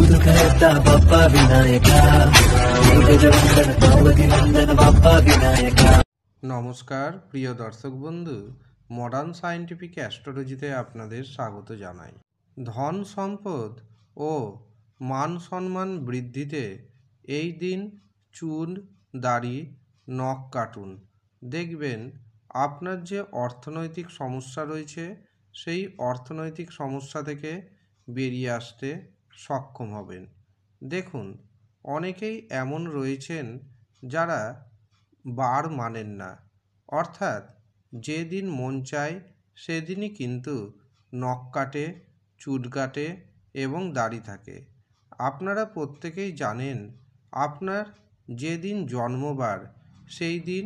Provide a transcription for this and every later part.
ఊదు కర్త బప్ప নমস্কার প্রিয় দর্শক বন্ধু মডার্ন সায়েন্টিফিক অ্যাস্ট্রোলজিতে আপনাদের স্বাগত জানাই ধন সম্পদ ও মান সম্মান বৃদ্ধিতে এই দিন চুল দাড়ি নখ কাটুন দেখবেন আপনার যে অর্থনৈতিক সমস্যা রয়েছে সেই অর্থনৈতিক সমস্যা থেকে বেরিয়ে আসতে সক্ষম হবেন দেখুন অনেকেই এমন রয়েছেন যারা বার মানেন না অর্থাৎ যেদিন মন চায় সেদিনই কিন্তু নখ কাটে চুট কাটে এবং দাড়ি থাকে আপনারা প্রত্যেকেই জানেন আপনার যেদিন জন্মবার সেই দিন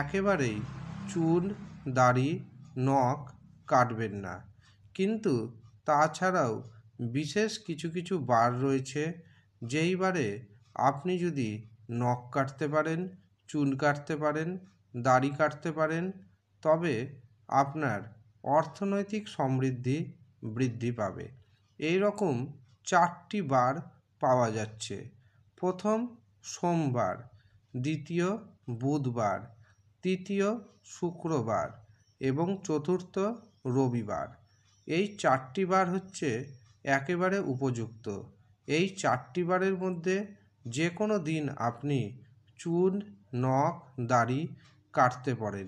একেবারেই চুল দাড়ি নখ কাটবেন না কিন্তু তাছাড়াও বিশেষ কিছু কিছু বার রয়েছে যেই বারে আপনি যদি নখ কাটতে পারেন চুন কাটতে পারেন দাড়ি কাটতে পারেন তবে আপনার অর্থনৈতিক সমৃদ্ধি বৃদ্ধি পাবে এই রকম চারটি বার পাওয়া যাচ্ছে প্রথম সোমবার দ্বিতীয় বুধবার তৃতীয় শুক্রবার এবং চতুর্থ রবিবার এই চারটি বার হচ্ছে একেবারে উপযুক্ত এই চারটি বারের মধ্যে যে কোনো দিন আপনি চুন নখ দাড়ি কাটতে পারেন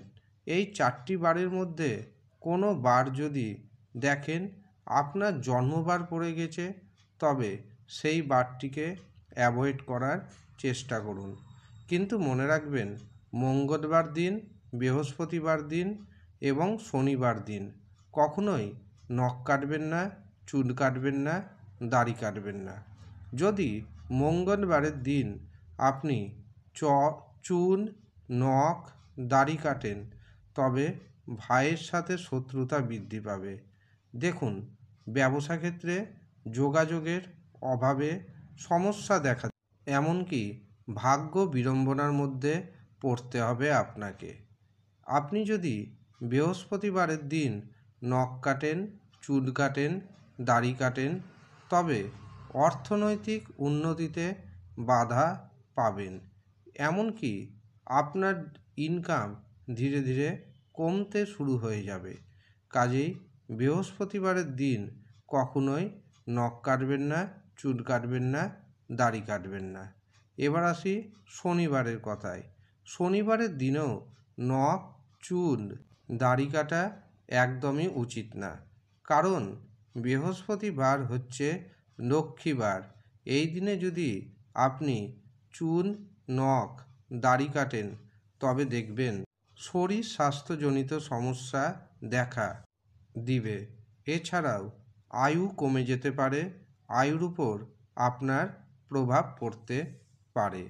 এই চারটি বারের মধ্যে কোনো বার যদি দেখেন আপনার জন্মবার পড়ে গেছে তবে সেই বারটিকে অ্যাভয়েড করার চেষ্টা করুন কিন্তু মনে রাখবেন মঙ্গলবার দিন বৃহস্পতিবার দিন এবং শনিবার দিন কখনোই নখ কাটবেন না চুল কাটবেন না দাড়ি কাটবেন না যদি মঙ্গলবারের দিন আপনি চ চুন নখ দাড়ি কাটেন তবে ভাইয়ের সাথে শত্রুতা বৃদ্ধি পাবে দেখুন ব্যবসা ক্ষেত্রে যোগাযোগের অভাবে সমস্যা দেখা এমনকি ভাগ্য বিড়ম্বনার মধ্যে পড়তে হবে আপনাকে আপনি যদি বৃহস্পতিবারের দিন নখ কাটেন চুল কাটেন দাড়ি কাটেন তবে অর্থনৈতিক উন্নতিতে বাধা পাবেন এমনকি আপনার ইনকাম ধীরে ধীরে কমতে শুরু হয়ে যাবে কাজেই বৃহস্পতিবারের দিন কখনোই নখ কাটবেন না চুল কাটবেন না দাড়ি কাটবেন না এবার আসি শনিবারের কথায় শনিবারের দিনেও নখ চুল দাড়ি কাটা একদমই উচিত না কারণ বৃহস্পতিবার হচ্ছে লক্ষ্মীবার এই দিনে যদি আপনি চুন নখ দাড়ি কাটেন তবে দেখবেন শরীর স্বাস্থ্যজনিত সমস্যা দেখা দিবে এছাড়াও আয়ু কমে যেতে পারে আয়ুর উপর আপনার প্রভাব পড়তে পারে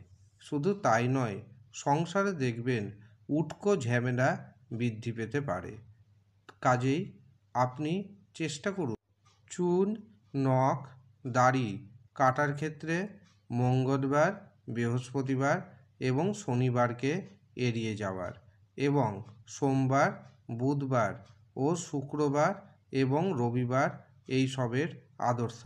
শুধু তাই নয় সংসারে দেখবেন উটকো ঝামেলা বৃদ্ধি পেতে পারে কাজেই আপনি চেষ্টা করুন চুন নখ দাড়ি কাটার ক্ষেত্রে মঙ্গলবার বৃহস্পতিবার এবং শনিবারকে এড়িয়ে যাওয়ার এবং সোমবার বুধবার ও শুক্রবার এবং রবিবার এই সবের আদর্শ